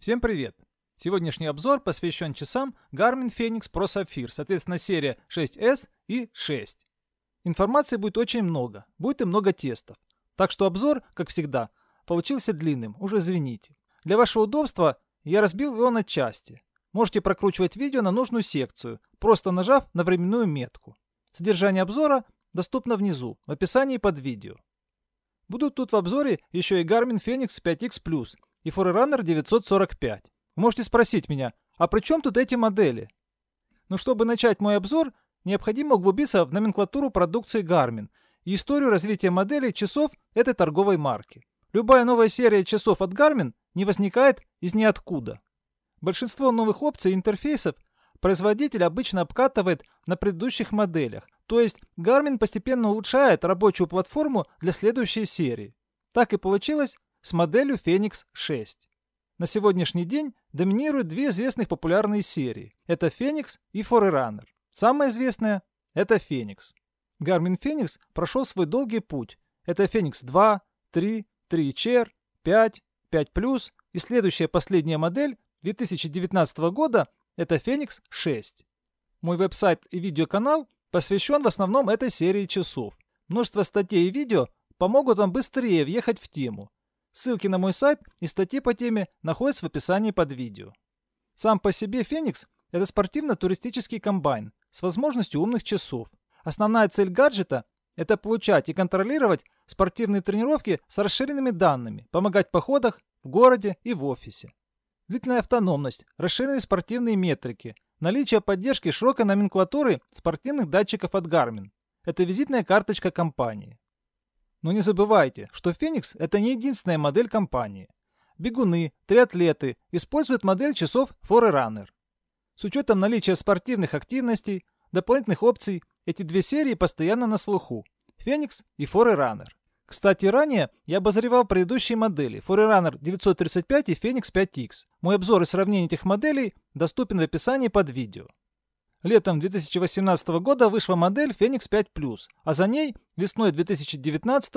Всем привет! Сегодняшний обзор посвящен часам Garmin Fenix Pro Sapphire, соответственно серия 6S и 6. Информации будет очень много, будет и много тестов. Так что обзор, как всегда, получился длинным, уже извините. Для вашего удобства я разбил его на части. Можете прокручивать видео на нужную секцию, просто нажав на временную метку. Содержание обзора доступно внизу, в описании под видео. Будут тут в обзоре еще и Garmin Fenix 5X и Forerunner 945. Можете спросить меня, а при чем тут эти модели? Но чтобы начать мой обзор, необходимо углубиться в номенклатуру продукции Garmin и историю развития моделей часов этой торговой марки. Любая новая серия часов от Garmin не возникает из ниоткуда. Большинство новых опций и интерфейсов производитель обычно обкатывает на предыдущих моделях, то есть Garmin постепенно улучшает рабочую платформу для следующей серии. Так и получилось с моделью Phoenix 6. На сегодняшний день доминируют две известных популярные серии. Это Phoenix и Forerunner. Самая известная – это Phoenix. Garmin Phoenix прошел свой долгий путь. Это Phoenix 2, 3, 3HR, 5, 5+, и следующая последняя модель 2019 года – это Phoenix 6. Мой веб-сайт и видеоканал посвящен в основном этой серии часов. Множество статей и видео помогут вам быстрее въехать в тему – Ссылки на мой сайт и статьи по теме находятся в описании под видео. Сам по себе Феникс – это спортивно-туристический комбайн с возможностью умных часов. Основная цель гаджета – это получать и контролировать спортивные тренировки с расширенными данными, помогать в походах, в городе и в офисе. Длительная автономность, расширенные спортивные метрики, наличие поддержки широкой номенклатуры спортивных датчиков от Garmin – это визитная карточка компании. Но не забывайте, что Феникс – это не единственная модель компании. Бегуны, триатлеты используют модель часов Forerunner. С учетом наличия спортивных активностей, дополнительных опций, эти две серии постоянно на слуху – Феникс и Forerunner. Кстати, ранее я обозревал предыдущие модели Forerunner 935 и Phoenix 5X. Мой обзор и сравнение этих моделей доступен в описании под видео. Летом 2018 года вышла модель Phoenix 5 Plus, а за ней весной 2019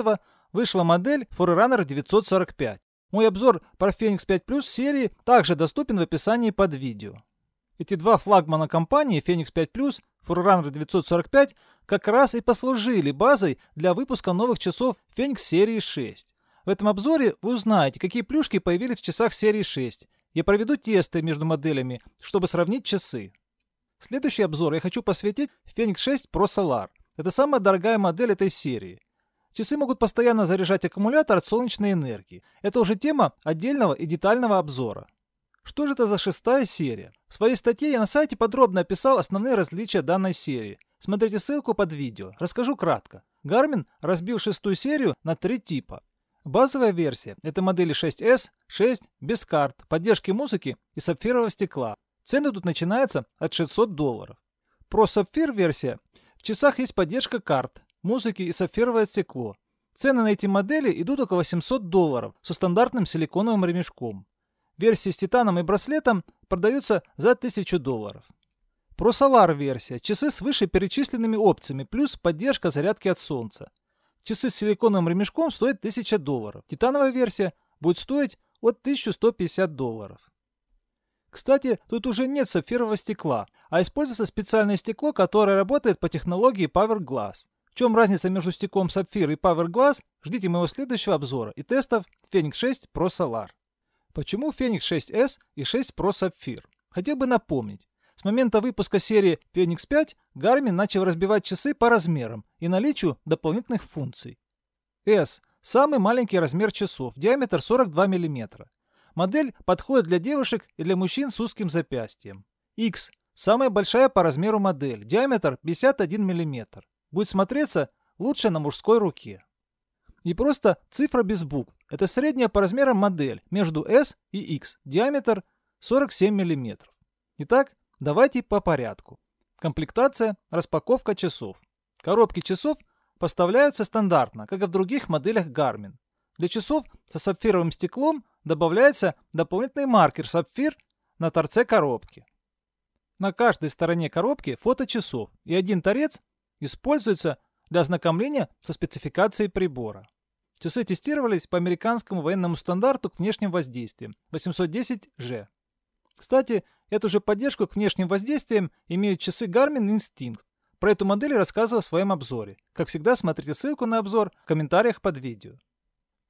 вышла модель Forerunner 945. Мой обзор про Phoenix 5 Plus серии также доступен в описании под видео. Эти два флагмана компании Phoenix 5 Plus, Forerunner 945 как раз и послужили базой для выпуска новых часов Phoenix серии 6. В этом обзоре вы узнаете, какие плюшки появились в часах серии 6. Я проведу тесты между моделями, чтобы сравнить часы. Следующий обзор я хочу посвятить Fenix 6 Pro Solar. Это самая дорогая модель этой серии. Часы могут постоянно заряжать аккумулятор от солнечной энергии. Это уже тема отдельного и детального обзора. Что же это за шестая серия? В своей статье я на сайте подробно описал основные различия данной серии. Смотрите ссылку под видео. Расскажу кратко. Garmin разбил шестую серию на три типа. Базовая версия – это модели 6S, 6 без карт, поддержки музыки и сапфирового стекла. Цены тут начинаются от 600 долларов. Про сапфир-версия. В часах есть поддержка карт, музыки и сапфировое стекло. Цены на эти модели идут около 700 долларов со стандартным силиконовым ремешком. Версии с титаном и браслетом продаются за 1000 долларов. Про Solar-версия. Часы с вышеперечисленными опциями, плюс поддержка зарядки от солнца. Часы с силиконовым ремешком стоят 1000 долларов. Титановая версия будет стоить от 1150 долларов. Кстати, тут уже нет сапфирового стекла, а используется специальное стекло, которое работает по технологии Power Glass. В чем разница между стеклом сапфир и Power Glass? Ждите моего следующего обзора и тестов Fenix 6 Pro Solar. Почему Fenix 6s и 6 Pro Sapphire? Хотел бы напомнить, с момента выпуска серии Fenix 5 Garmin начал разбивать часы по размерам и наличию дополнительных функций. S – самый маленький размер часов, диаметр 42 мм. Модель подходит для девушек и для мужчин с узким запястьем. X – самая большая по размеру модель, диаметр 51 мм. Будет смотреться лучше на мужской руке. И просто цифра без букв. Это средняя по размерам модель между S и X, диаметр 47 мм. Итак, давайте по порядку. Комплектация, распаковка часов. Коробки часов поставляются стандартно, как и в других моделях Garmin. Для часов со сапфировым стеклом добавляется дополнительный маркер сапфир на торце коробки. На каждой стороне коробки фото часов, и один торец используется для ознакомления со спецификацией прибора. Часы тестировались по американскому военному стандарту к внешним воздействиям 810G. Кстати, эту же поддержку к внешним воздействиям имеют часы Garmin Instinct. Про эту модель рассказывал в своем обзоре. Как всегда, смотрите ссылку на обзор в комментариях под видео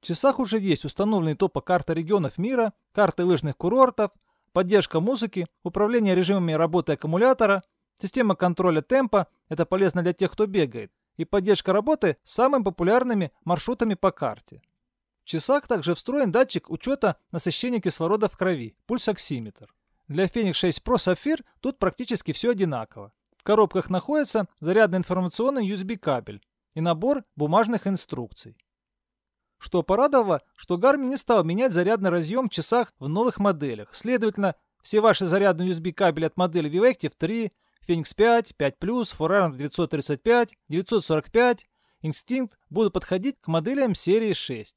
часах уже есть установленный топа карта регионов мира, карты лыжных курортов, поддержка музыки, управление режимами работы аккумулятора, система контроля темпа – это полезно для тех, кто бегает, и поддержка работы с самыми популярными маршрутами по карте. В часах также встроен датчик учета насыщения кислорода в крови, пульсоксиметр. Для Fenix 6 Pro Sapphire тут практически все одинаково. В коробках находится зарядный информационный USB-кабель и набор бумажных инструкций что порадовало, что Garmin не стал менять зарядный разъем в часах в новых моделях. Следовательно, все ваши зарядные USB кабели от модели Vivective 3, Phoenix 5, 5+, Forerunner 935, 945, Instinct будут подходить к моделям серии 6.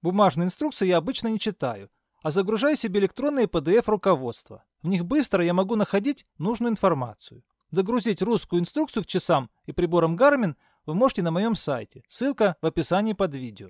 Бумажные инструкции я обычно не читаю, а загружаю себе электронные PDF-руководства. В них быстро я могу находить нужную информацию. Загрузить русскую инструкцию к часам и приборам Garmin вы можете на моем сайте. Ссылка в описании под видео.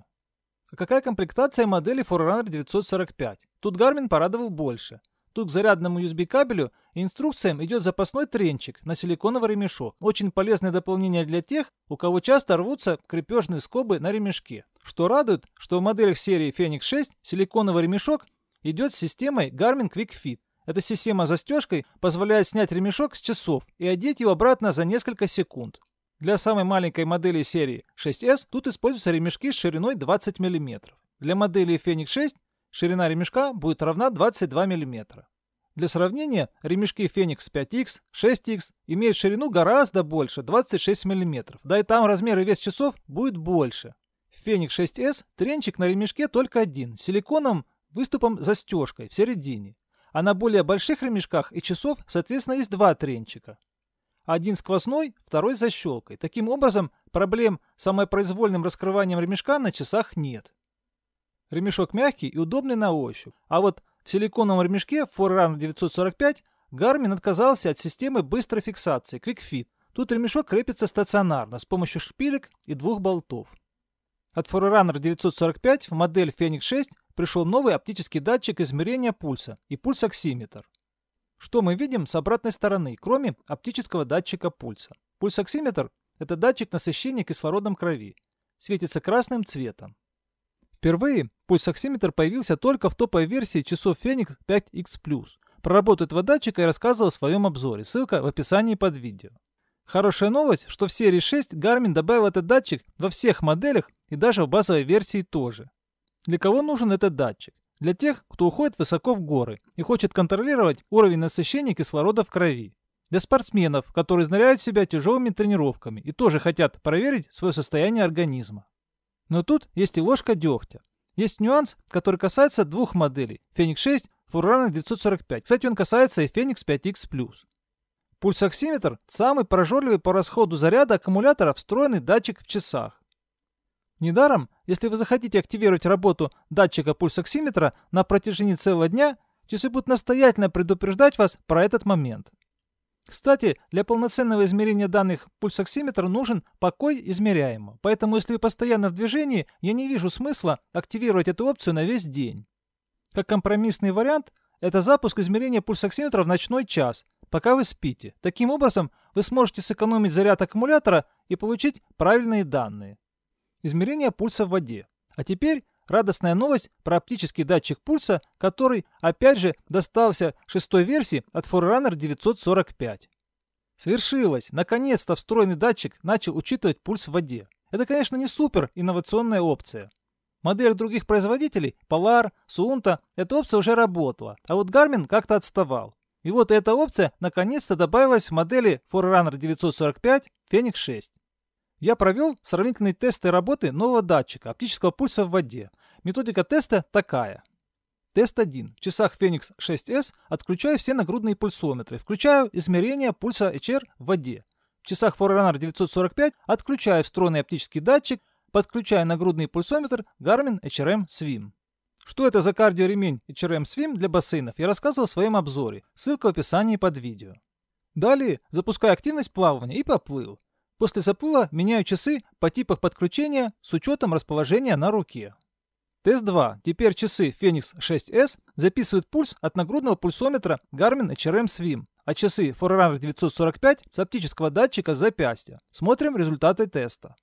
Какая комплектация модели Forerunner 945? Тут Garmin порадовал больше. Тут к зарядному USB-кабелю и инструкциям идет запасной тренчик на силиконовый ремешок. Очень полезное дополнение для тех, у кого часто рвутся крепежные скобы на ремешке. Что радует, что в моделях серии Fenix 6 силиконовый ремешок идет с системой Garmin Quick Fit. Эта система застежкой позволяет снять ремешок с часов и одеть его обратно за несколько секунд. Для самой маленькой модели серии 6S тут используются ремешки с шириной 20 мм. Для модели Fenix 6 ширина ремешка будет равна 22 мм. Для сравнения, ремешки Fenix 5X, 6X имеют ширину гораздо больше 26 мм, да и там размер и вес часов будет больше. В Fenix 6S тренчик на ремешке только один, с силиконом выступом застежкой в середине. А на более больших ремешках и часов, соответственно, есть два тренчика. Один сквозной, второй защелкой. Таким образом, проблем с самопроизвольным раскрыванием ремешка на часах нет. Ремешок мягкий и удобный на ощупь. А вот в силиконовом ремешке Forerunner 945 Garmin отказался от системы быстрой фиксации Quick Fit. Тут ремешок крепится стационарно с помощью шпилек и двух болтов. От Forerunner 945 в модель Fenix 6 пришел новый оптический датчик измерения пульса и пульсоксиметр. Что мы видим с обратной стороны, кроме оптического датчика пульса? Пульсоксиметр – это датчик насыщения кислородом крови. Светится красным цветом. Впервые пульсоксиметр появился только в топовой версии часов Phoenix 5X+. Про работу этого датчика я рассказывал в своем обзоре, ссылка в описании под видео. Хорошая новость, что в серии 6 Garmin добавил этот датчик во всех моделях и даже в базовой версии тоже. Для кого нужен этот датчик? для тех, кто уходит высоко в горы и хочет контролировать уровень насыщения кислорода в крови. Для спортсменов, которые изнаряют себя тяжелыми тренировками и тоже хотят проверить свое состояние организма. Но тут есть и ложка дегтя. Есть нюанс, который касается двух моделей – Феникс 6, Фурана 945. Кстати, он касается и Феникс 5X+. Пульсоксиметр – самый прожорливый по расходу заряда аккумулятора встроенный датчик в часах. Недаром, если вы захотите активировать работу датчика пульсоксиметра на протяжении целого дня, часы будут настоятельно предупреждать вас про этот момент. Кстати, для полноценного измерения данных пульсоксиметр нужен покой измеряемого, поэтому если вы постоянно в движении, я не вижу смысла активировать эту опцию на весь день. Как компромиссный вариант, это запуск измерения пульсоксиметра в ночной час, пока вы спите. Таким образом, вы сможете сэкономить заряд аккумулятора и получить правильные данные измерение пульса в воде. А теперь радостная новость про оптический датчик пульса, который, опять же, достался шестой версии от Forerunner 945. Свершилось! Наконец-то встроенный датчик начал учитывать пульс в воде. Это, конечно, не супер инновационная опция. Модель других производителей, Polar, Suunto, эта опция уже работала, а вот Garmin как-то отставал. И вот эта опция наконец-то добавилась в модели Forerunner 945 Fenix 6. Я провел сравнительные тесты работы нового датчика оптического пульса в воде. Методика теста такая. Тест 1. В часах Феникс 6S отключаю все нагрудные пульсометры, включаю измерение пульса HR в воде. В часах Forerunner 945 отключаю встроенный оптический датчик, подключаю нагрудный пульсометр Garmin HRM Swim. Что это за кардиоремень HRM Swim для бассейнов, я рассказывал в своем обзоре. Ссылка в описании под видео. Далее запускаю активность плавания и поплыл. После запыла меняю часы по типах подключения с учетом расположения на руке. Тест 2. Теперь часы Phoenix 6s записывают пульс от нагрудного пульсометра Garmin HRM Swim, а часы Forerunner 945 с оптического датчика запястья. Смотрим результаты теста.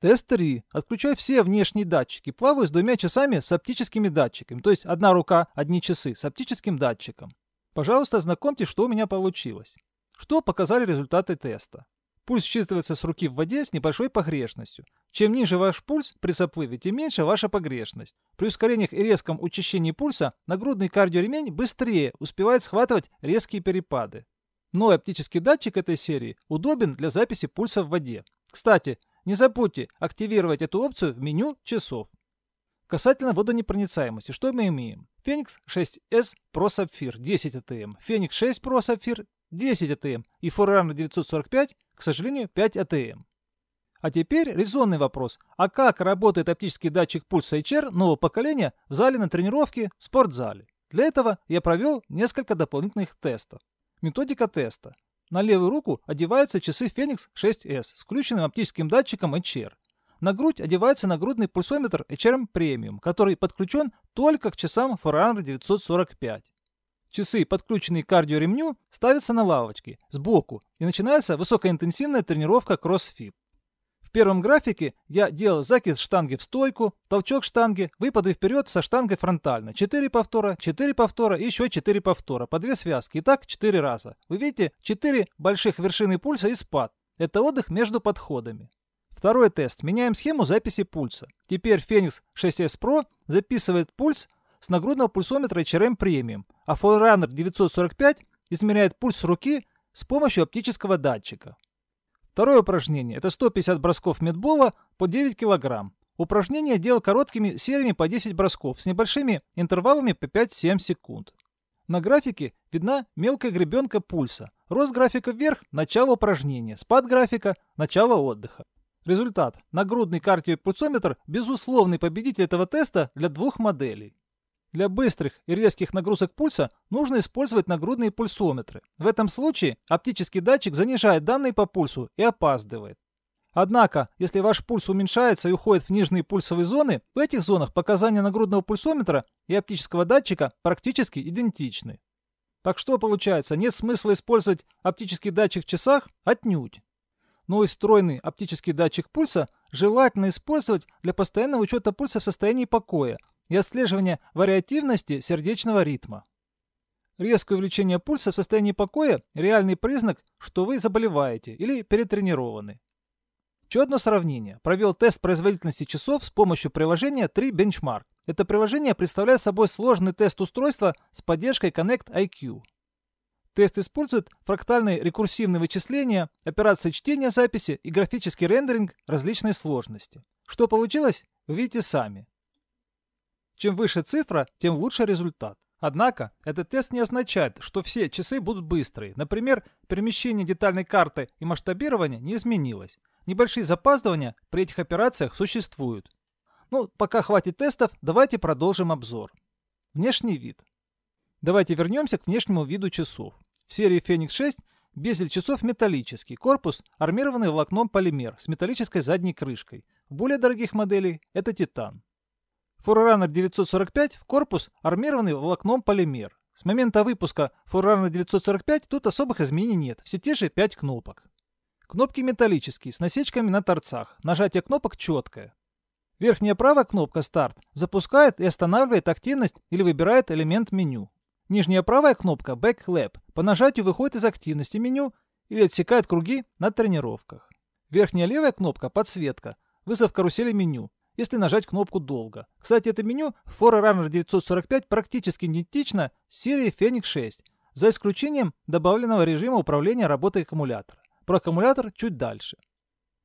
Тест 3. Отключаю все внешние датчики. Плаваю с двумя часами с оптическими датчиками. То есть одна рука, одни часы с оптическим датчиком. Пожалуйста, ознакомьтесь, что у меня получилось что показали результаты теста. Пульс считывается с руки в воде с небольшой погрешностью. Чем ниже ваш пульс при заплыве, тем меньше ваша погрешность. При ускорениях и резком учащении пульса нагрудный кардиоремень быстрее успевает схватывать резкие перепады. Новый оптический датчик этой серии удобен для записи пульса в воде. Кстати, не забудьте активировать эту опцию в меню часов. Касательно водонепроницаемости, что мы имеем? Феникс 6S Pro Sapphire 10 ATM, Феникс 6 Pro Sapphire 10 АТМ и Форрана 945, к сожалению, 5 АТМ. А теперь резонный вопрос. А как работает оптический датчик пульса HR нового поколения в зале на тренировке в спортзале? Для этого я провел несколько дополнительных тестов. Методика теста. На левую руку одеваются часы Phoenix 6S с включенным оптическим датчиком HR. На грудь одевается нагрудный пульсометр HRM Premium, который подключен только к часам Forerunner 945. Часы, подключенные к кардиоремню, ставятся на лавочке сбоку, и начинается высокоинтенсивная тренировка кроссфит. В первом графике я делал закид штанги в стойку, толчок штанги, выпады вперед со штангой фронтально. 4 повтора, 4 повтора, еще 4 повтора, по 2 связки. И так 4 раза. Вы видите, 4 больших вершины пульса и спад. Это отдых между подходами. Второй тест. Меняем схему записи пульса. Теперь Феникс 6s Pro записывает пульс с нагрудного пульсометра HRM Premium, а Forerunner 945 измеряет пульс руки с помощью оптического датчика. Второе упражнение – это 150 бросков медбола по 9 кг. Упражнение делал короткими сериями по 10 бросков с небольшими интервалами по 5-7 секунд. На графике видна мелкая гребенка пульса. Рост графика вверх – начало упражнения, спад графика – начало отдыха. Результат. Нагрудный кардиопульсометр – безусловный победитель этого теста для двух моделей. Для быстрых и резких нагрузок пульса нужно использовать нагрудные пульсометры. В этом случае оптический датчик занижает данные по пульсу и опаздывает. Однако, если ваш пульс уменьшается и уходит в нижние пульсовые зоны, в этих зонах показания нагрудного пульсометра и оптического датчика практически идентичны. Так что получается, нет смысла использовать оптический датчик в часах? Отнюдь. Но и встроенный оптический датчик пульса желательно использовать для постоянного учета пульса в состоянии покоя, и отслеживание вариативности сердечного ритма. Резкое увеличение пульса в состоянии покоя – реальный признак, что вы заболеваете или перетренированы. Еще одно сравнение. Провел тест производительности часов с помощью приложения 3 Benchmark. Это приложение представляет собой сложный тест устройства с поддержкой Connect IQ. Тест использует фрактальные рекурсивные вычисления, операции чтения записи и графический рендеринг различной сложности. Что получилось, вы видите сами. Чем выше цифра, тем лучше результат. Однако, этот тест не означает, что все часы будут быстрые. Например, перемещение детальной карты и масштабирование не изменилось. Небольшие запаздывания при этих операциях существуют. Ну, пока хватит тестов, давайте продолжим обзор. Внешний вид. Давайте вернемся к внешнему виду часов. В серии Phoenix 6 безель часов металлический, корпус армированный волокном полимер с металлической задней крышкой. В более дорогих моделей это титан. Forerunner 945 в корпус армированный волокном полимер. С момента выпуска Forerunner 945 тут особых изменений нет, все те же 5 кнопок. Кнопки металлические, с насечками на торцах. Нажатие кнопок четкое. Верхняя правая кнопка «Старт» запускает и останавливает активность или выбирает элемент меню. Нижняя правая кнопка «Back Lab» по нажатию выходит из активности меню или отсекает круги на тренировках. Верхняя левая кнопка «Подсветка» — вызов карусели меню если нажать кнопку долго. Кстати, это меню Forerunner 945 практически идентично серии Phoenix 6, за исключением добавленного режима управления работой аккумулятора. Про аккумулятор чуть дальше.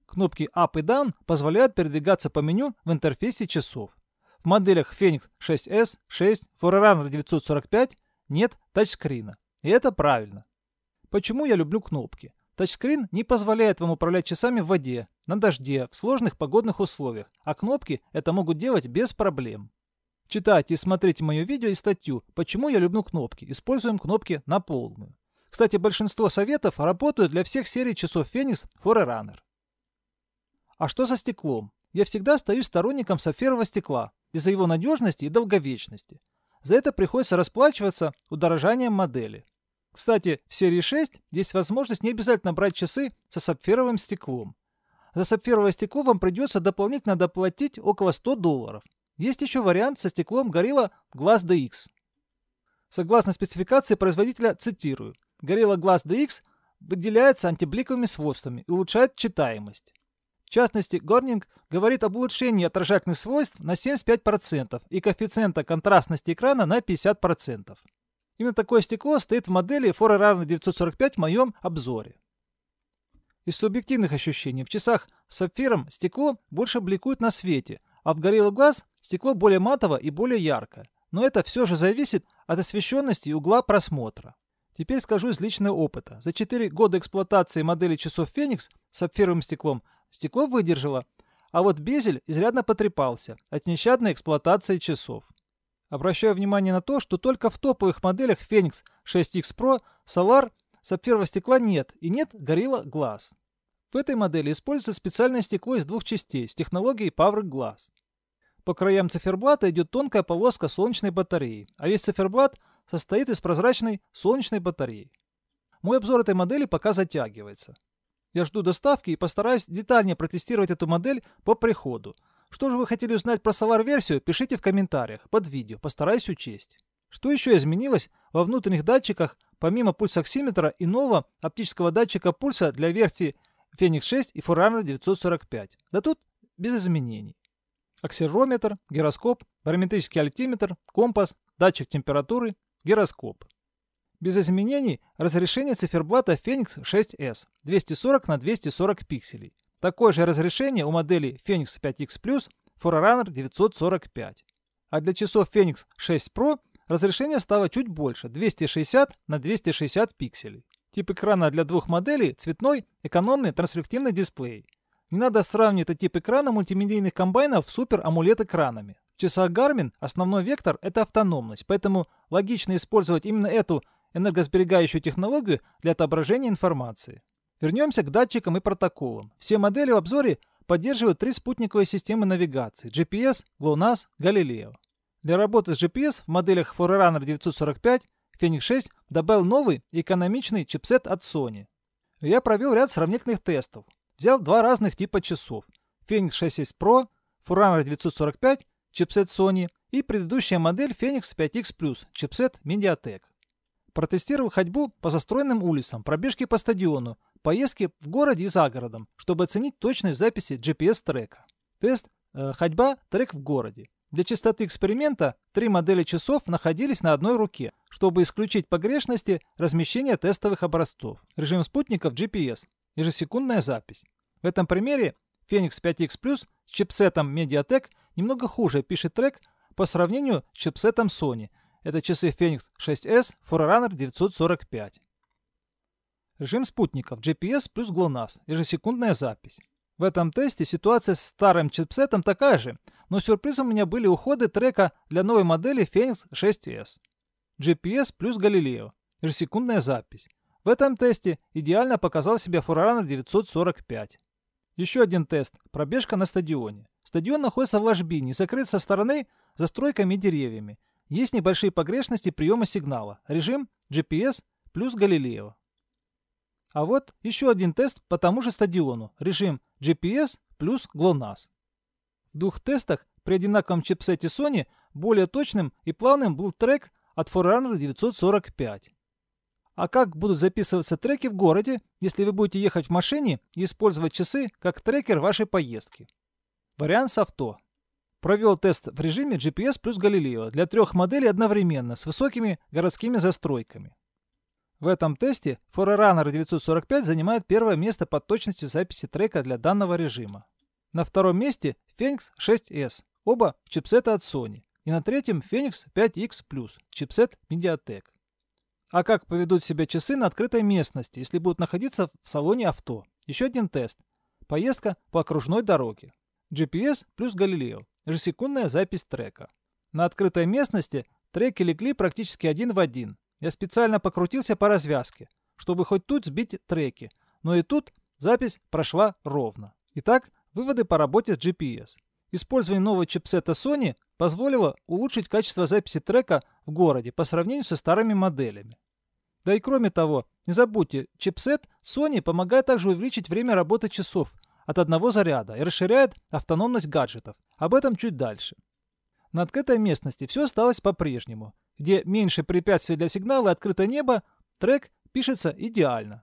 Кнопки Up и Down позволяют передвигаться по меню в интерфейсе часов. В моделях Phoenix 6s, 6, Forerunner 945 нет тачскрина. И это правильно. Почему я люблю кнопки? Тачскрин не позволяет вам управлять часами в воде, на дожде, в сложных погодных условиях, а кнопки это могут делать без проблем. Читайте и смотрите мое видео и статью «Почему я люблю кнопки. Используем кнопки на полную». Кстати, большинство советов работают для всех серий часов Феникс Forerunner. А что со стеклом? Я всегда стою сторонником сапфирового стекла из-за его надежности и долговечности. За это приходится расплачиваться удорожанием модели. Кстати, в серии 6 есть возможность не обязательно брать часы со сапфировым стеклом. За сапфировое стекло вам придется дополнительно доплатить около 100 долларов. Есть еще вариант со стеклом Gorilla Glass DX. Согласно спецификации производителя, цитирую, Gorilla Glass DX выделяется антибликовыми свойствами и улучшает читаемость. В частности, Горнинг говорит об улучшении отражательных свойств на 75% и коэффициента контрастности экрана на 50%. Именно такое стекло стоит в модели Forerunner 945 в моем обзоре. Из субъективных ощущений в часах с сапфиром стекло больше бликует на свете, а в горелый глаз стекло более матово и более ярко. Но это все же зависит от освещенности и угла просмотра. Теперь скажу из личного опыта. За 4 года эксплуатации модели часов Феникс с сапфировым стеклом стекло выдержало, а вот безель изрядно потрепался от нещадной эксплуатации часов. Обращаю внимание на то, что только в топовых моделях Phoenix 6X Pro, Solar, сапфирового стекла нет и нет Gorilla Glass. В этой модели используется специальное стекло из двух частей с технологией Power Glass. По краям циферблата идет тонкая полоска солнечной батареи, а весь циферблат состоит из прозрачной солнечной батареи. Мой обзор этой модели пока затягивается. Я жду доставки и постараюсь детальнее протестировать эту модель по приходу – что же вы хотели узнать про савар версию пишите в комментариях под видео, постараюсь учесть. Что еще изменилось во внутренних датчиках, помимо пульсоксиметра и нового оптического датчика пульса для версии Phoenix 6 и Forerunner 945? Да тут без изменений. Акселерометр, гироскоп, барометрический альтиметр, компас, датчик температуры, гироскоп. Без изменений разрешение циферблата Phoenix 6s 240 на 240 пикселей. Такое же разрешение у моделей Phoenix 5X Plus Forerunner 945. А для часов Phoenix 6 Pro разрешение стало чуть больше – 260 на 260 пикселей. Тип экрана для двух моделей – цветной, экономный, транслективный дисплей. Не надо сравнивать этот тип экрана мультимедийных комбайнов с Super AMOLED экранами. В часах Garmin основной вектор – это автономность, поэтому логично использовать именно эту энергосберегающую технологию для отображения информации. Вернемся к датчикам и протоколам. Все модели в обзоре поддерживают три спутниковые системы навигации – GPS, GLONASS, Galileo. Для работы с GPS в моделях Forerunner 945 Fenix 6 добавил новый экономичный чипсет от Sony. Я провел ряд сравнительных тестов. Взял два разных типа часов – Fenix 6s Pro, Forerunner 945, чипсет Sony и предыдущая модель Fenix 5X Plus, чипсет Mediatek. Протестировал ходьбу по застроенным улицам, пробежки по стадиону – поездки в городе и за городом, чтобы оценить точность записи GPS-трека. Тест э, «Ходьба. Трек в городе». Для чистоты эксперимента три модели часов находились на одной руке, чтобы исключить погрешности размещения тестовых образцов. Режим спутников GPS. Ежесекундная запись. В этом примере Phoenix 5X Plus с чипсетом Mediatek немного хуже пишет трек по сравнению с чипсетом Sony. Это часы Phoenix 6s Forerunner 945. Режим спутников, GPS плюс ГЛОНАСС, ежесекундная запись. В этом тесте ситуация с старым чипсетом такая же, но сюрпризом у меня были уходы трека для новой модели Phoenix 6s. GPS плюс Галилео, ежесекундная запись. В этом тесте идеально показал себя Фурарана 945. Еще один тест – пробежка на стадионе. Стадион находится в ложбине закрыт со стороны застройками и деревьями. Есть небольшие погрешности приема сигнала. Режим GPS плюс Галилео. А вот еще один тест по тому же стадиону. Режим GPS плюс GLONASS. В двух тестах при одинаковом чипсете Sony более точным и плавным был трек от Forerunner 945. А как будут записываться треки в городе, если вы будете ехать в машине и использовать часы как трекер вашей поездки? Вариант с авто. Провел тест в режиме GPS плюс Галилео для трех моделей одновременно с высокими городскими застройками. В этом тесте Forerunner 945 занимает первое место по точности записи трека для данного режима. На втором месте Phoenix 6s, оба чипсета от Sony. И на третьем Phoenix 5X Plus, чипсет Mediatek. А как поведут себя часы на открытой местности, если будут находиться в салоне авто? Еще один тест. Поездка по окружной дороге. GPS плюс Галилео. Ежесекундная запись трека. На открытой местности треки легли практически один в один. Я специально покрутился по развязке, чтобы хоть тут сбить треки, но и тут запись прошла ровно. Итак, выводы по работе с GPS. Использование нового чипсета Sony позволило улучшить качество записи трека в городе по сравнению со старыми моделями. Да и кроме того, не забудьте, чипсет Sony помогает также увеличить время работы часов от одного заряда и расширяет автономность гаджетов. Об этом чуть дальше. На открытой местности все осталось по-прежнему где меньше препятствий для сигнала и открыто небо, трек пишется идеально.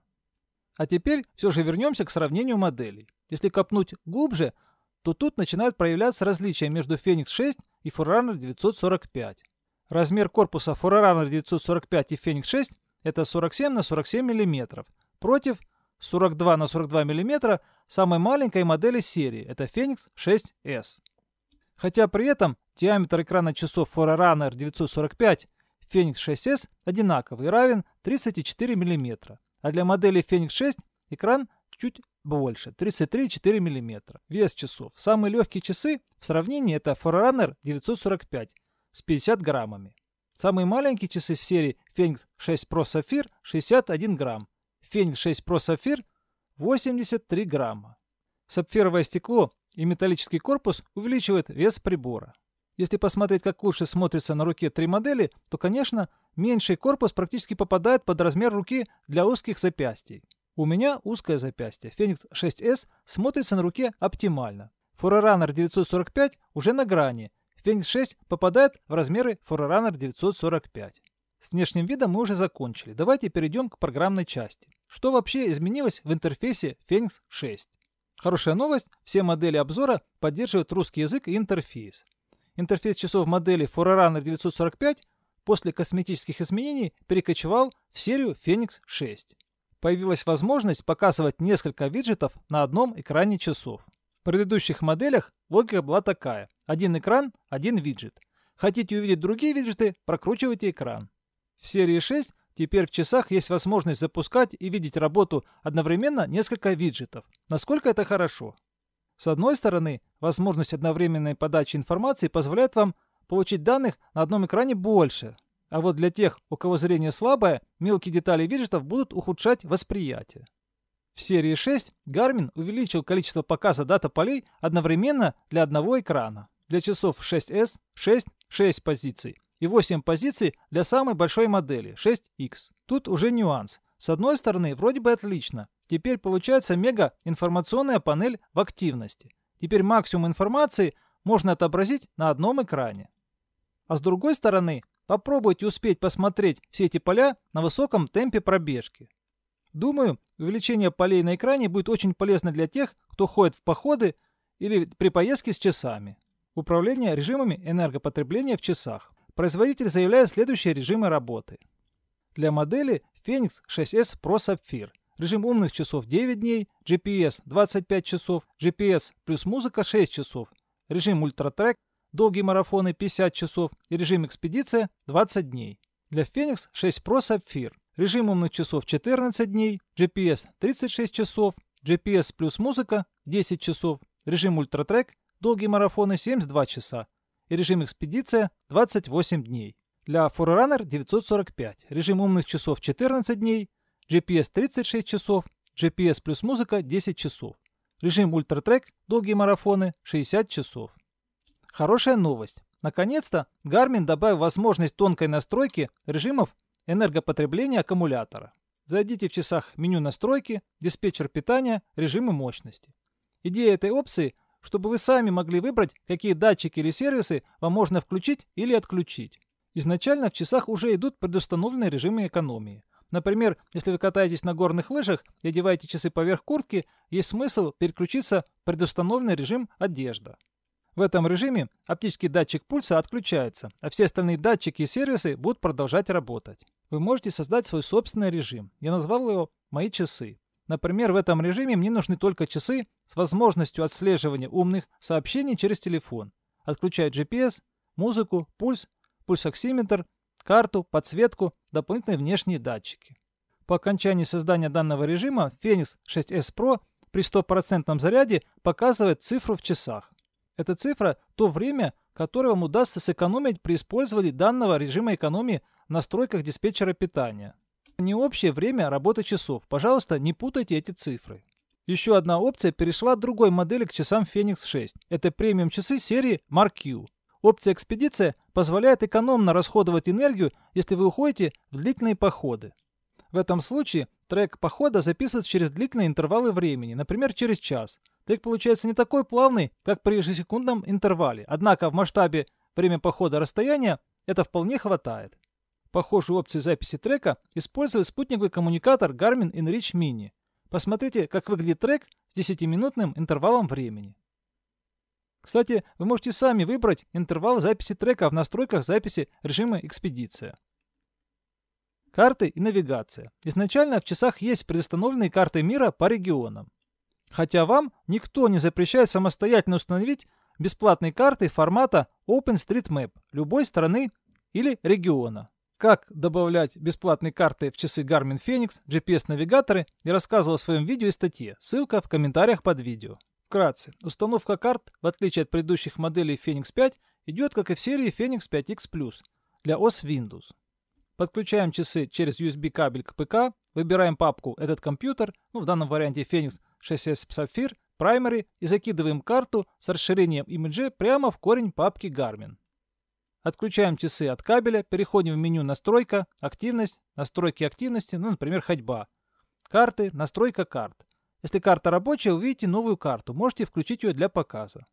А теперь все же вернемся к сравнению моделей. Если копнуть глубже, то тут начинают проявляться различия между Феникс 6 и Forerunner 945. Размер корпуса Forerunner 945 и Феникс 6 это 47 на 47 мм против 42 на 42 мм самой маленькой модели серии, это Феникс 6S хотя при этом диаметр экрана часов Forerunner 945 Phoenix 6s одинаковый, равен 34 мм, а для модели Phoenix 6 экран чуть больше, 33,4 мм. Вес часов. Самые легкие часы в сравнении это Forerunner 945 с 50 граммами. Самые маленькие часы в серии Phoenix 6 Pro Sapphire 61 грамм, Phoenix 6 Pro Sapphire 83 грамма. Сапфировое стекло и металлический корпус увеличивает вес прибора. Если посмотреть, как лучше смотрится на руке три модели, то, конечно, меньший корпус практически попадает под размер руки для узких запястий. У меня узкое запястье. Феникс 6S смотрится на руке оптимально. Forerunner 945 уже на грани. Феникс 6 попадает в размеры Forerunner 945. С внешним видом мы уже закончили. Давайте перейдем к программной части. Что вообще изменилось в интерфейсе Феникс 6? Хорошая новость, все модели обзора поддерживают русский язык и интерфейс. Интерфейс часов модели Forerunner 945 после косметических изменений перекочевал в серию Phoenix 6. Появилась возможность показывать несколько виджетов на одном экране часов. В предыдущих моделях логика была такая. Один экран, один виджет. Хотите увидеть другие виджеты, прокручивайте экран. В серии 6 Теперь в часах есть возможность запускать и видеть работу одновременно несколько виджетов. Насколько это хорошо? С одной стороны, возможность одновременной подачи информации позволяет вам получить данных на одном экране больше. А вот для тех, у кого зрение слабое, мелкие детали виджетов будут ухудшать восприятие. В серии 6 Garmin увеличил количество показа дата-полей одновременно для одного экрана. Для часов 6S 6 – 6 позиций – и 8 позиций для самой большой модели 6X. Тут уже нюанс. С одной стороны, вроде бы отлично. Теперь получается мега информационная панель в активности. Теперь максимум информации можно отобразить на одном экране. А с другой стороны, попробуйте успеть посмотреть все эти поля на высоком темпе пробежки. Думаю, увеличение полей на экране будет очень полезно для тех, кто ходит в походы или при поездке с часами. Управление режимами энергопотребления в часах производитель заявляет следующие режимы работы. Для модели Phoenix 6s Pro Sapphire режим умных часов 9 дней, GPS 25 часов, GPS плюс музыка 6 часов, режим ультратрек, долгие марафоны 50 часов и режим экспедиция 20 дней. Для Phoenix 6 Pro Sapphire режим умных часов 14 дней, GPS 36 часов, GPS плюс музыка 10 часов, режим ультратрек, долгие марафоны 72 часа, и режим экспедиция 28 дней. Для Forerunner 945, режим умных часов 14 дней, GPS 36 часов, GPS плюс музыка 10 часов. Режим ультратрек, долгие марафоны 60 часов. Хорошая новость. Наконец-то Garmin добавил возможность тонкой настройки режимов энергопотребления аккумулятора. Зайдите в часах меню настройки, диспетчер питания, режимы мощности. Идея этой опции чтобы вы сами могли выбрать, какие датчики или сервисы вам можно включить или отключить. Изначально в часах уже идут предустановленные режимы экономии. Например, если вы катаетесь на горных лыжах и одеваете часы поверх куртки, есть смысл переключиться в предустановленный режим одежда. В этом режиме оптический датчик пульса отключается, а все остальные датчики и сервисы будут продолжать работать. Вы можете создать свой собственный режим. Я назвал его «Мои часы». Например, в этом режиме мне нужны только часы с возможностью отслеживания умных сообщений через телефон. Отключаю GPS, музыку, пульс, пульсоксиметр, карту, подсветку, дополнительные внешние датчики. По окончании создания данного режима Phoenix 6s Pro при 100% заряде показывает цифру в часах. Эта цифра – то время, которое вам удастся сэкономить при использовании данного режима экономии в настройках диспетчера питания не общее время работы часов. Пожалуйста, не путайте эти цифры. Еще одна опция перешла от другой модели к часам Phoenix 6. Это премиум часы серии Mark Q. Опция «Экспедиция» позволяет экономно расходовать энергию, если вы уходите в длительные походы. В этом случае трек похода записывается через длительные интервалы времени, например, через час. Трек получается не такой плавный, как при ежесекундном интервале, однако в масштабе время похода расстояния это вполне хватает похожую опцию записи трека использовали спутниковый коммуникатор Garmin InReach Mini. Посмотрите, как выглядит трек с 10-минутным интервалом времени. Кстати, вы можете сами выбрать интервал записи трека в настройках записи режима «Экспедиция». Карты и навигация. Изначально в часах есть предустановленные карты мира по регионам. Хотя вам никто не запрещает самостоятельно установить бесплатные карты формата OpenStreetMap любой страны или региона как добавлять бесплатные карты в часы Garmin Phoenix, GPS-навигаторы, я рассказывал в своем видео и статье. Ссылка в комментариях под видео. Вкратце, установка карт, в отличие от предыдущих моделей Phoenix 5, идет, как и в серии Phoenix 5X Plus для OS Windows. Подключаем часы через USB кабель к ПК, выбираем папку «Этот компьютер», ну, в данном варианте Phoenix 6s Sapphire, Primary, и закидываем карту с расширением имиджа прямо в корень папки Garmin. Отключаем часы от кабеля, переходим в меню «Настройка», «Активность», «Настройки активности», ну, например, «Ходьба». Карты, «Настройка карт». Если карта рабочая, увидите новую карту, можете включить ее для показа.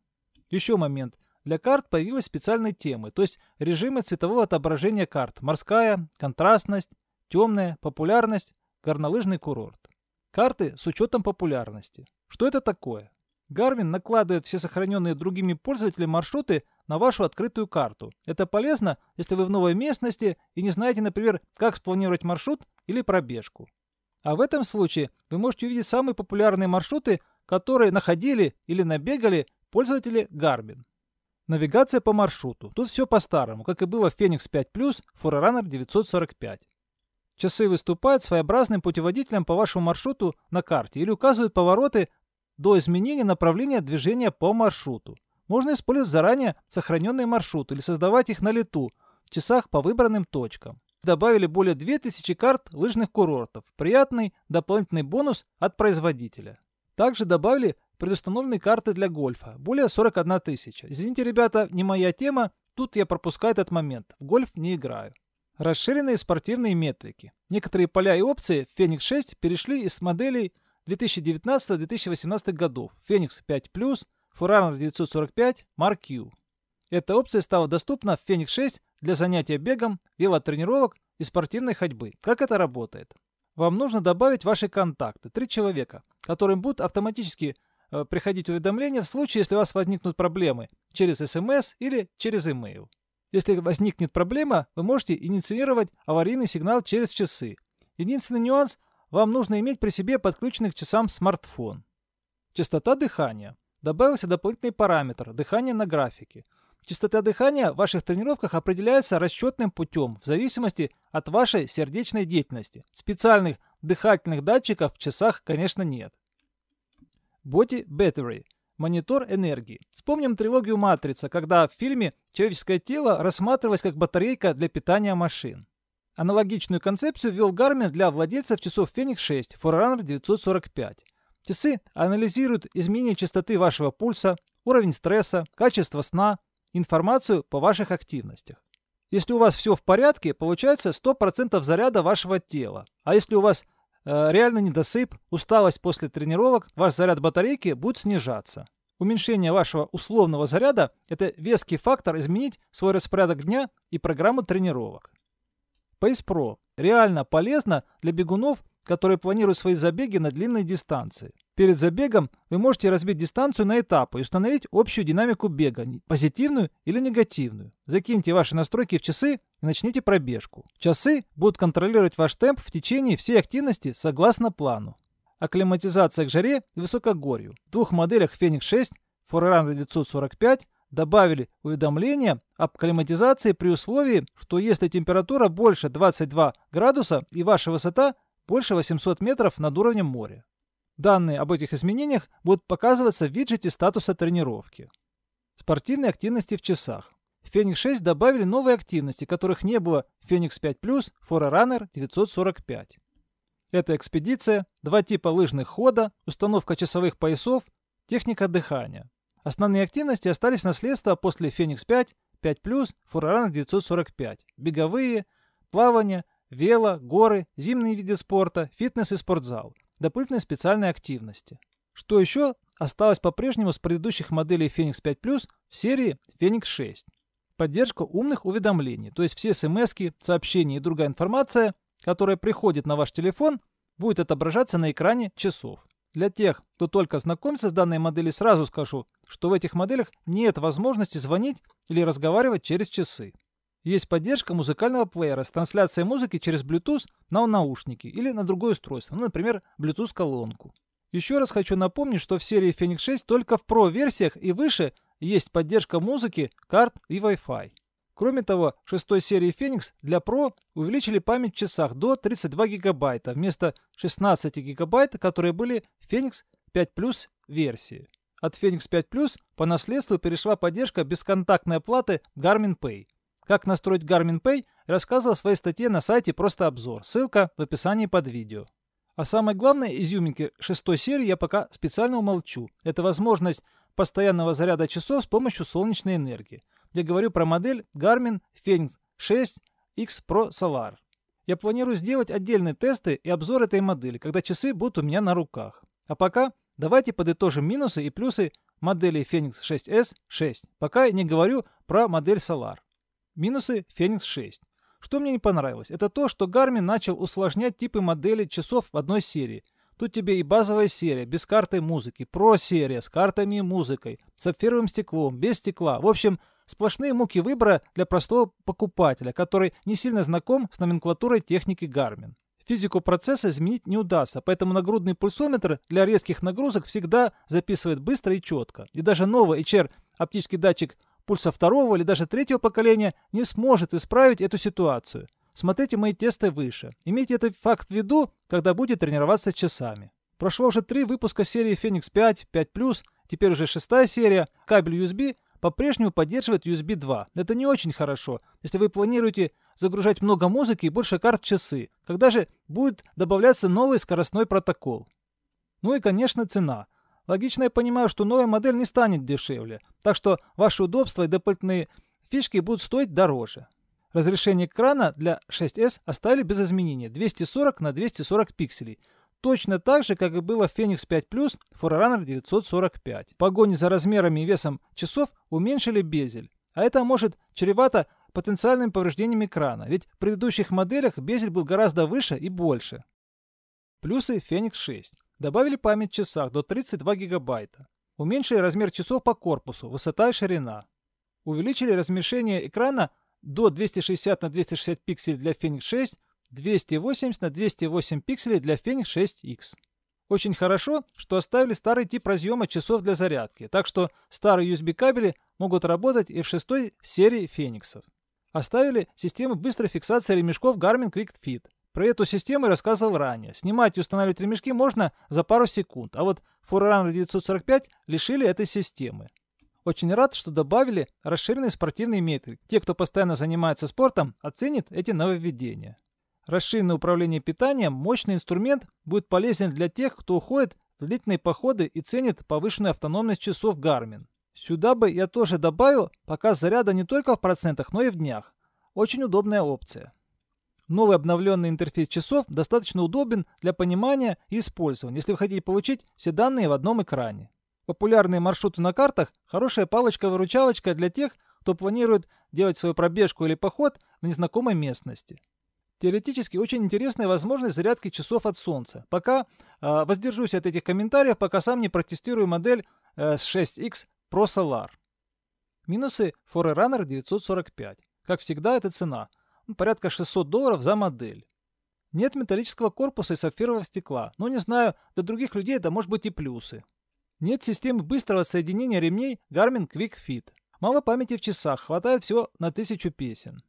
Еще момент. Для карт появилась специальные темы, то есть режимы цветового отображения карт. Морская, контрастность, темная, популярность, горнолыжный курорт. Карты с учетом популярности. Что это такое? Гарвин накладывает все сохраненные другими пользователями маршруты на вашу открытую карту. Это полезно, если вы в новой местности и не знаете, например, как спланировать маршрут или пробежку. А в этом случае вы можете увидеть самые популярные маршруты, которые находили или набегали пользователи Garmin. Навигация по маршруту. Тут все по-старому, как и было в Phoenix 5+, Plus, Forerunner 945. Часы выступают своеобразным путеводителем по вашему маршруту на карте или указывают повороты до изменения направления движения по маршруту. Можно использовать заранее сохраненные маршруты или создавать их на лету, в часах по выбранным точкам. Добавили более 2000 карт лыжных курортов. Приятный дополнительный бонус от производителя. Также добавили предустановленные карты для гольфа, более 41 тысяча. Извините, ребята, не моя тема, тут я пропускаю этот момент, в гольф не играю. Расширенные спортивные метрики. Некоторые поля и опции в Феникс 6 перешли из моделей 2019-2018 годов. Phoenix 5+, Фурана 945 Mark Q. Эта опция стала доступна в Fenix 6 для занятия бегом, велотренировок и спортивной ходьбы. Как это работает? Вам нужно добавить ваши контакты, три человека, которым будут автоматически э, приходить уведомления в случае, если у вас возникнут проблемы через SMS эм или через email. Если возникнет проблема, вы можете инициировать аварийный сигнал через часы. Единственный нюанс – вам нужно иметь при себе подключенный к часам смартфон. Частота дыхания – Добавился дополнительный параметр – дыхание на графике. Частота дыхания в ваших тренировках определяется расчетным путем в зависимости от вашей сердечной деятельности. Специальных дыхательных датчиков в часах, конечно, нет. Body Battery – монитор энергии. Вспомним трилогию «Матрица», когда в фильме человеческое тело рассматривалось как батарейка для питания машин. Аналогичную концепцию ввел Гармин для владельцев часов Феникс 6 Forerunner 945. Часы анализируют изменение частоты вашего пульса, уровень стресса, качество сна, информацию по ваших активностях. Если у вас все в порядке, получается 100% заряда вашего тела. А если у вас э, реально недосып, усталость после тренировок, ваш заряд батарейки будет снижаться. Уменьшение вашего условного заряда – это веский фактор изменить свой распорядок дня и программу тренировок. PacePro реально полезно для бегунов – которые планируют свои забеги на длинные дистанции. Перед забегом вы можете разбить дистанцию на этапы и установить общую динамику бега, позитивную или негативную. Закиньте ваши настройки в часы и начните пробежку. Часы будут контролировать ваш темп в течение всей активности согласно плану. Акклиматизация к жаре и высокогорью. В двух моделях Fenix 6 Forerunner 945 добавили уведомление об климатизации при условии, что если температура больше 22 градуса и ваша высота больше 800 метров над уровнем моря. Данные об этих изменениях будут показываться в виджете статуса тренировки. Спортивные активности в часах. В Феникс 6 добавили новые активности, которых не было в Феникс 5+, Forerunner 945. Это экспедиция, два типа лыжных хода, установка часовых поясов, техника дыхания. Основные активности остались в наследство после Феникс 5, 5+, Forerunner 945, беговые, плавание, вело, горы, зимние виды спорта, фитнес и спортзал, дополнительные специальные активности. Что еще осталось по-прежнему с предыдущих моделей Phoenix 5 Plus в серии Phoenix 6. Поддержка умных уведомлений, то есть все смс, сообщения и другая информация, которая приходит на ваш телефон, будет отображаться на экране часов. Для тех, кто только знакомится с данной моделью, сразу скажу, что в этих моделях нет возможности звонить или разговаривать через часы. Есть поддержка музыкального плеера с трансляцией музыки через Bluetooth на наушники или на другое устройство, ну, например, Bluetooth-колонку. Еще раз хочу напомнить, что в серии Phoenix 6 только в Pro-версиях и выше есть поддержка музыки, карт и Wi-Fi. Кроме того, в шестой серии Phoenix для Pro увеличили память в часах до 32 гигабайта вместо 16 гигабайт, которые были в Phoenix 5 Plus версии. От Phoenix 5 Plus по наследству перешла поддержка бесконтактной оплаты Garmin Pay. Как настроить Garmin Pay, рассказывал в своей статье на сайте «Просто обзор». Ссылка в описании под видео. О «А самой главной изюминке шестой серии я пока специально умолчу. Это возможность постоянного заряда часов с помощью солнечной энергии. Я говорю про модель Garmin Fenix 6 X Pro Solar. Я планирую сделать отдельные тесты и обзор этой модели, когда часы будут у меня на руках. А пока давайте подытожим минусы и плюсы модели Fenix 6S 6, пока я не говорю про модель Solar. Минусы Феникс 6. Что мне не понравилось, это то, что Garmin начал усложнять типы моделей часов в одной серии. Тут тебе и базовая серия, без карты музыки, про-серия, с картами и музыкой, сапфировым стеклом, без стекла. В общем, сплошные муки выбора для простого покупателя, который не сильно знаком с номенклатурой техники Garmin. Физику процесса изменить не удастся, поэтому нагрудный пульсометр для резких нагрузок всегда записывает быстро и четко. И даже новый HR оптический датчик пульса второго или даже третьего поколения не сможет исправить эту ситуацию. Смотрите мои тесты выше. Имейте этот факт в виду, когда будете тренироваться часами. Прошло уже три выпуска серии Phoenix 5, 5+, теперь уже шестая серия. Кабель USB по-прежнему поддерживает USB 2. Это не очень хорошо, если вы планируете загружать много музыки и больше карт часы. Когда же будет добавляться новый скоростной протокол? Ну и, конечно, цена – Логично я понимаю, что новая модель не станет дешевле, так что ваши удобства и дополнительные фишки будут стоить дороже. Разрешение экрана для 6s оставили без изменения 240 на 240 пикселей, точно так же, как и было в Phoenix 5 Plus Forerunner 945. В погоне за размерами и весом часов уменьшили безель, а это может чревато потенциальным повреждением экрана, ведь в предыдущих моделях безель был гораздо выше и больше. Плюсы Phoenix 6. Добавили память в часах до 32 гигабайта. Уменьшили размер часов по корпусу, высота и ширина. Увеличили размещение экрана до 260 на 260 пикселей для Fenix 6, 280 на 208 пикселей для Fenix 6X. Очень хорошо, что оставили старый тип разъема часов для зарядки, так что старые USB кабели могут работать и в шестой серии Фениксов. Оставили систему быстрой фиксации ремешков Garmin Quick Fit про эту систему я рассказывал ранее. Снимать и устанавливать ремешки можно за пару секунд, а вот Forerunner 945 лишили этой системы. Очень рад, что добавили расширенный спортивный метрик. Те, кто постоянно занимается спортом, оценят эти нововведения. Расширенное управление питанием – мощный инструмент, будет полезен для тех, кто уходит в длительные походы и ценит повышенную автономность часов Garmin. Сюда бы я тоже добавил показ заряда не только в процентах, но и в днях. Очень удобная опция. Новый обновленный интерфейс часов достаточно удобен для понимания и использования, если вы хотите получить все данные в одном экране. Популярные маршруты на картах – хорошая палочка-выручалочка для тех, кто планирует делать свою пробежку или поход в незнакомой местности. Теоретически очень интересная возможность зарядки часов от солнца. Пока э, воздержусь от этих комментариев, пока сам не протестирую модель э, 6X Pro Solar. Минусы Forerunner 945. Как всегда, это цена – порядка 600 долларов за модель. Нет металлического корпуса и сапфирового стекла, но ну, не знаю, для других людей это может быть и плюсы. Нет системы быстрого соединения ремней Garmin Quick Fit. Мало памяти в часах, хватает всего на 1000 песен.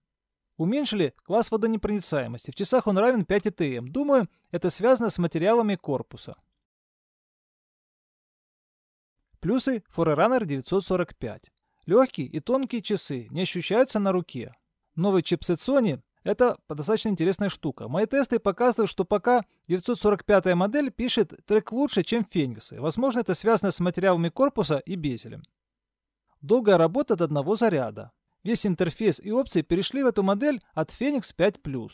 Уменьшили класс водонепроницаемости. В часах он равен 5 ЭТМ. Думаю, это связано с материалами корпуса. Плюсы Forerunner 945. Легкие и тонкие часы не ощущаются на руке новый чипсет Sony это достаточно интересная штука. Мои тесты показывают, что пока 945 модель пишет трек лучше, чем Фениксы. Возможно, это связано с материалами корпуса и безелем. Долгая работа от одного заряда. Весь интерфейс и опции перешли в эту модель от Феникс 5+.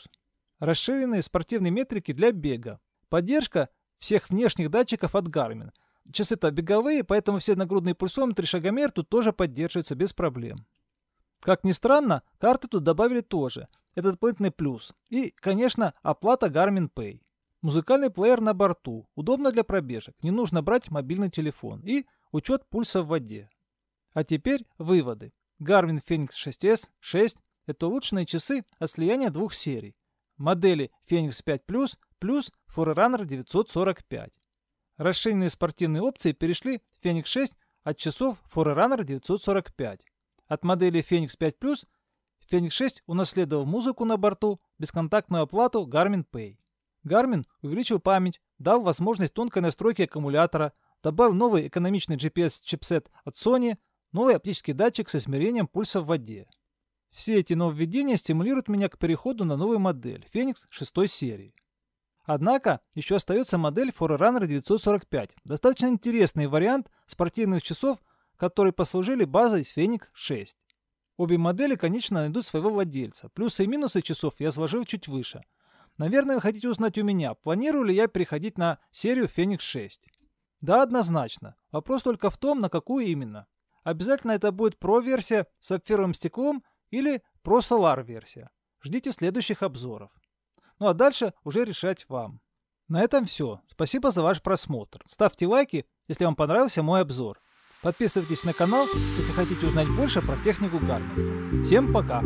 Расширенные спортивные метрики для бега. Поддержка всех внешних датчиков от Garmin. Часы-то беговые, поэтому все нагрудные пульсометры и шагомер тут тоже поддерживаются без проблем. Как ни странно, карты тут добавили тоже. Это дополнительный плюс. И, конечно, оплата Garmin Pay. Музыкальный плеер на борту. Удобно для пробежек. Не нужно брать мобильный телефон. И учет пульса в воде. А теперь выводы. Garmin Fenix 6s 6 – это улучшенные часы от слияния двух серий. Модели Fenix 5 Plus плюс Forerunner 945. Расширенные спортивные опции перешли Fenix 6 от часов Forerunner 945. От модели Phoenix 5 Plus Phoenix 6 унаследовал музыку на борту, бесконтактную оплату Garmin Pay. Garmin увеличил память, дал возможность тонкой настройки аккумулятора, добавил новый экономичный GPS-чипсет от Sony, новый оптический датчик со измерением пульса в воде. Все эти нововведения стимулируют меня к переходу на новую модель Phoenix 6 серии. Однако, еще остается модель Forerunner 945, достаточно интересный вариант спортивных часов которые послужили базой Феникс 6 Обе модели, конечно, найдут своего владельца. Плюсы и минусы часов я сложил чуть выше. Наверное, вы хотите узнать у меня, планирую ли я переходить на серию Феникс-6. Да, однозначно. Вопрос только в том, на какую именно. Обязательно это будет Pro-версия с сапфировым стеклом или Pro Solar версия. Ждите следующих обзоров. Ну а дальше уже решать вам. На этом все. Спасибо за ваш просмотр. Ставьте лайки, если вам понравился мой обзор. Подписывайтесь на канал, если хотите узнать больше про технику Garmin. Всем пока!